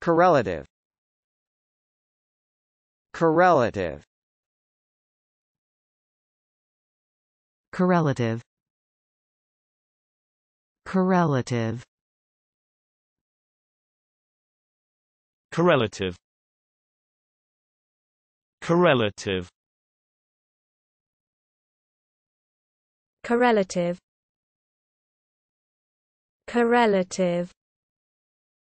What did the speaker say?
Correlative Correlative Correlative Correlative Correlative Correlative Correlative Correlative